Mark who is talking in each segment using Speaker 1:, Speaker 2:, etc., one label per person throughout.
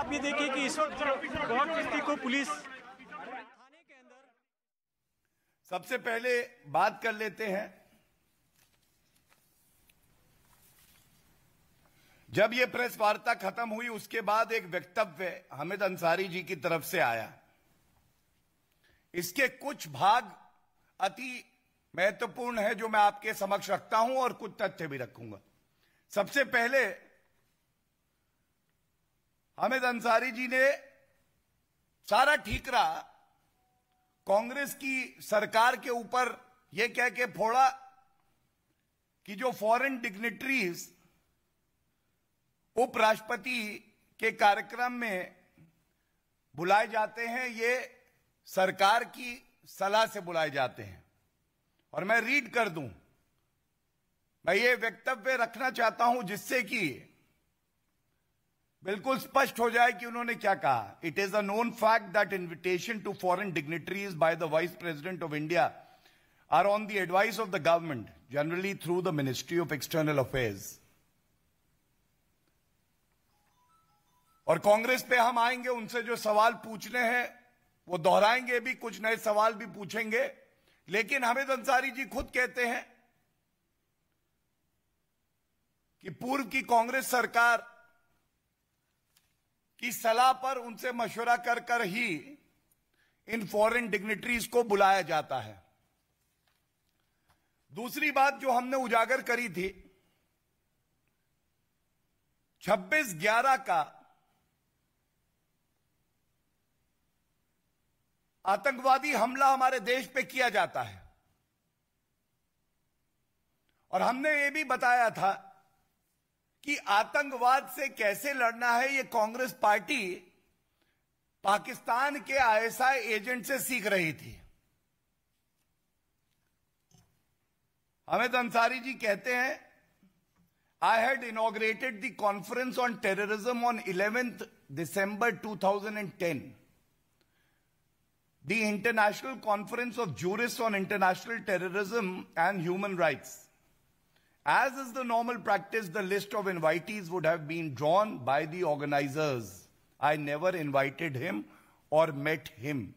Speaker 1: आप ये देखिए कि इस वक्त बहुत किसी को पुलिस सबसे पहले बात कर लेते हैं जब ये प्रेस वार्ता खत्म हुई उसके बाद एक वक्तव्य हमिद अंसारी जी की तरफ से आया इसके कुछ भाग अति महत्वपूर्ण है जो मैं आपके समक्ष रखता हूं और कुछ तथ्य भी रखूंगा सबसे पहले हमिद अंसारी जी ने सारा ठीकरा कांग्रेस की सरकार के ऊपर यह कह के फोड़ा कि जो फॉरेन डिग्नेटरीज उपराष्ट्रपति के कार्यक्रम में बुलाए जाते हैं ये सरकार की सलाह से बुलाए जाते हैं और मैं रीड कर दूं मैं ये वक्तव्य रखना चाहता हूं जिससे कि बिल्कुल स्पष्ट हो जाए कि उन्होंने क्या कहा it is a known fact that invitation to foreign dignitaries by the vice president of India are on the advice of the government generally through the ministry of external affairs और कांग्रेस पे हम आएंगे उनसे जो सवाल पूछने हैं वो दोहराएंगे भी कुछ नए सवाल भी पूछेंगे लेकिन हमिद अंसारी जी खुद कहते हैं कि पूर्व की कांग्रेस सरकार की सलाह पर उनसे मशवरा कर कर ही इन फॉरेन डिग्नेटरीज को बुलाया जाता है दूसरी बात जो हमने उजागर करी थी 26 ग्यारह का आतंकवादी हमला हमारे देश पे किया जाता है और हमने ये भी बताया था कि आतंकवाद से कैसे लड़ना है ये कांग्रेस पार्टी पाकिस्तान के आईएसआई एजेंट से सीख रही थी अमित अंसारी जी कहते हैं I had inaugurated the conference on terrorism on eleventh December 2010 the International Conference of Jurists on International Terrorism and Human Rights. As is the normal practice, the list of invitees would have been drawn by the organizers. I never invited him or met him.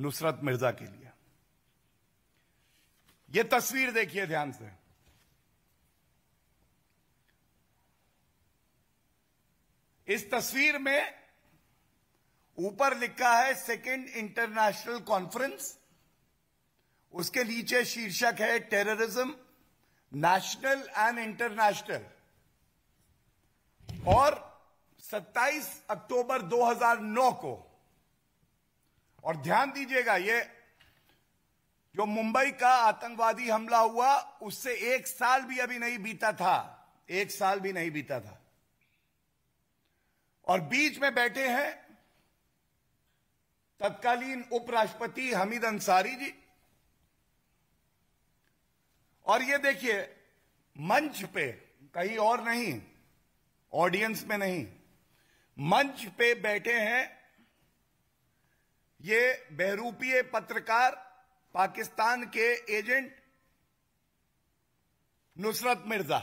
Speaker 1: Nusrat Mirza ke liye. Ye tasveer dekhiye dhyan se. इस तस्वीर में ऊपर लिखा है second international conference उसके नीचे शीर्षक है टेररिज्म नेशनल एंड इंटरनेशनल और 27 अक्टूबर 2009 को और ध्यान दीजिएगा ये जो मुंबई का आतंकवादी हमला हुआ उससे एक साल भी अभी नहीं बीता था एक साल भी नहीं बीता था और बीच में बैठे हैं तत्कालीन उपराष्ट्रपति हमीद अंसारी जी और ये देखिए मंच पे कहीं और नहीं ऑडियंस में नहीं मंच पे बैठे हैं ये बहरूपीय पत्रकार पाकिस्तान के एजेंट नुसरत मिर्जा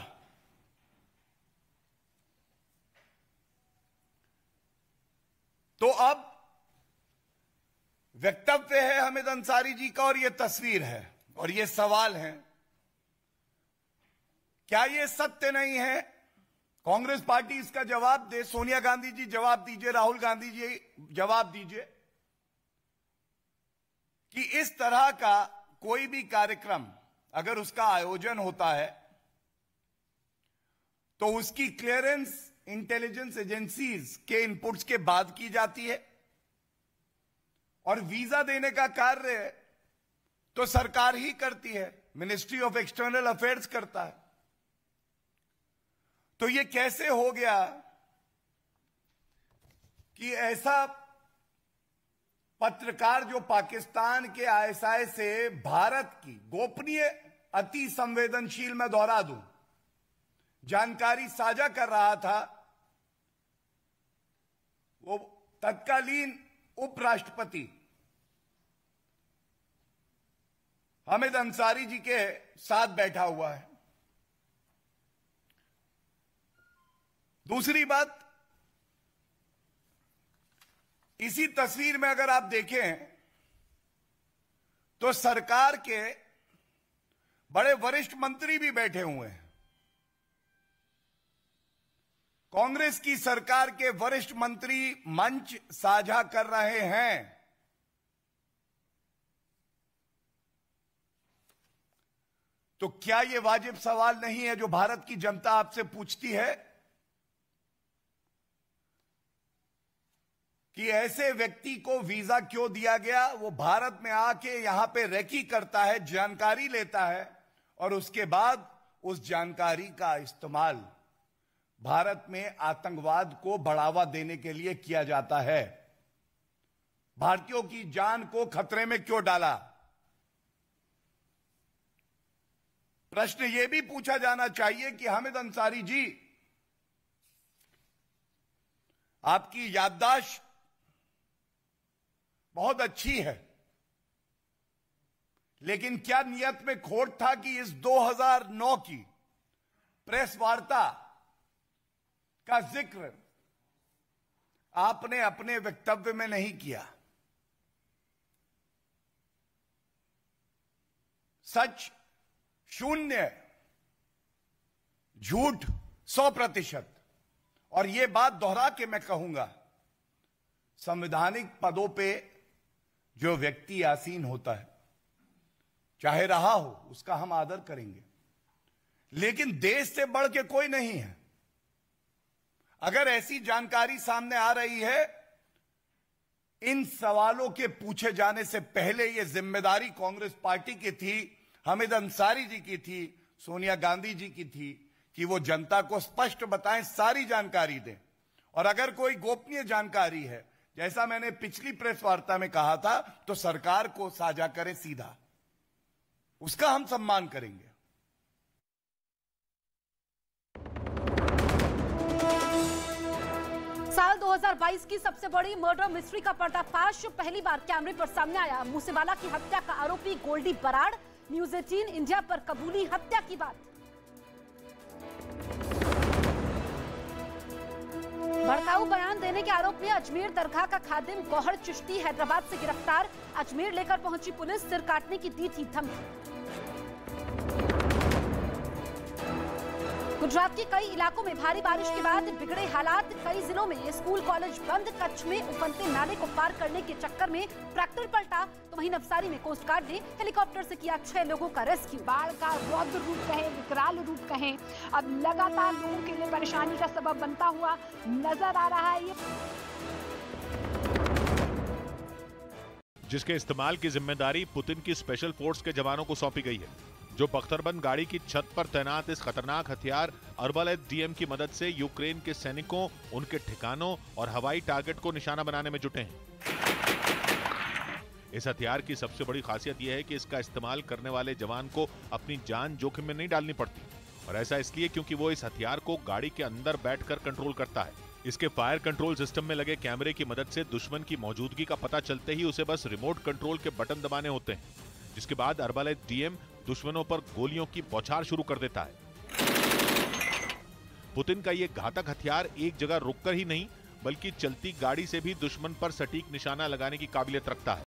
Speaker 1: तो अब वक्तव्य है हमिद अंसारी जी का और ये तस्वीर है और ये सवाल है क्या ये सत्य नहीं है कांग्रेस पार्टी इसका जवाब दे सोनिया गांधी जी जवाब दीजिए राहुल गांधी जी जवाब दीजिए कि इस तरह का कोई भी कार्यक्रम अगर उसका आयोजन होता है तो उसकी क्लियरेंस इंटेलिजेंस एजेंसीज के इनपुट्स के बाद की जाती है और वीजा देने का कार्य तो सरकार ही करती है मिनिस्ट्री ऑफ एक्सटर्नल अफेयर्स करता है तो ये कैसे हो गया कि ऐसा पत्रकार जो पाकिस्तान के आईएसआई से भारत की गोपनीय अति संवेदनशील मैं दोहरा दू जानकारी साझा कर रहा था वो तत्कालीन उपराष्ट्रपति हमिद अंसारी जी के साथ बैठा हुआ है दूसरी बात इसी तस्वीर में अगर आप देखें तो सरकार के बड़े वरिष्ठ मंत्री भी बैठे हुए हैं कांग्रेस की सरकार के वरिष्ठ मंत्री मंच साझा कर रहे हैं तो क्या यह वाजिब सवाल नहीं है जो भारत की जनता आपसे पूछती है कि ऐसे व्यक्ति को वीजा क्यों दिया गया वो भारत में आके यहां पे रेकी करता है जानकारी लेता है और उसके बाद उस जानकारी का इस्तेमाल भारत में आतंकवाद को बढ़ावा देने के लिए किया जाता है भारतीयों की जान को खतरे में क्यों डाला प्रश्न यह भी पूछा जाना चाहिए कि हामिद अंसारी जी आपकी याददाश्त बहुत अच्छी है लेकिन क्या नियत में खोट था कि इस 2009 की प्रेस वार्ता का जिक्र आपने अपने वक्तव्य में नहीं किया सच शून्य झूठ सौ प्रतिशत और यह बात दोहरा के मैं कहूंगा संवैधानिक पदों पे जो व्यक्ति आसीन होता है चाहे रहा हो उसका हम आदर करेंगे लेकिन देश से बढ़ के कोई नहीं है अगर ऐसी जानकारी सामने आ रही है इन सवालों के पूछे जाने से पहले यह जिम्मेदारी कांग्रेस पार्टी की थी हमिद अंसारी जी की थी सोनिया गांधी जी की थी कि वो जनता को स्पष्ट बताएं सारी जानकारी दें और अगर कोई गोपनीय जानकारी है जैसा मैंने पिछली प्रेस वार्ता में कहा था तो सरकार को साझा करें सीधा उसका हम सम्मान करेंगे साल 2022 की सबसे बड़ी मर्डर मिस्ट्री का पर्दाफाश पहली बार कैमरे पर सामने आया मूसेवाला की हत्या का आरोपी Goldy Brar news eighteen India पर कबूली हत्या की बात भड़काऊ बयान देने के आरोप में अजमेर दरगाह का खादिम गौहर चिश्ती हैदराबाद से गिरफ्तार अजमेर लेकर पहुंची पुलिस सिर काटने की दी थी धमकी गुजरात के कई इलाकों में भारी बारिश के बाद बिगड़े हालात कई जिलों में स्कूल कॉलेज बंद कच्छ में उपनते नाले को पार करने के चक्कर में ट्रैक्टर पलटा तो वहीं नवसारी में कोस्ट गार्ड ने हेलीकॉप्टर से किया छह लोगों का रेस्क्यू बाढ़ का रौद्र रूप कहे विकराल रूप कहे अब लगातार लोगों के लिए परेशानी का सबब बनता हुआ नजर आ रहा है ये जिसके इस्तेमाल की जिम्मेदारी पुतिन की स्पेशल फोर्स के जवानों को सौंपी गई है जो बख्तरबंद गाड़ी की छत पर तैनात इस खतरनाक हथियार अरबल डीएम की मदद से यूक्रेन के सैनिकों उनके ठिकानों और हवाई टारगेट को निशाना बनाने में जुटे हैं इस हथियार की सबसे बड़ी खासियत यह है कि इसका इस्तेमाल करने वाले जवान को अपनी जान जोखिम में नहीं डालनी पड़ती और ऐसा इसलिए क्योंकि वो इस हथियार को गाड़ी के अंदर बैठकर कंट्रोल करता है इसके फायर कंट्रोल सिस्टम में लगे कैमरे की मदद से दुश्मन की मौजूदगी का पता चलते ही उसे बस रिमोट कंट्रोल के बटन दबाने होते हैं जिसके बाद अरबालैद डीएम दुश्मनों पर गोलियों की बौछार शुरू कर देता है पुतिन का यह घातक हथियार एक जगह रुककर ही नहीं बल्कि चलती गाड़ी से भी दुश्मन पर सटीक निशाना लगाने की काबिलियत रखता है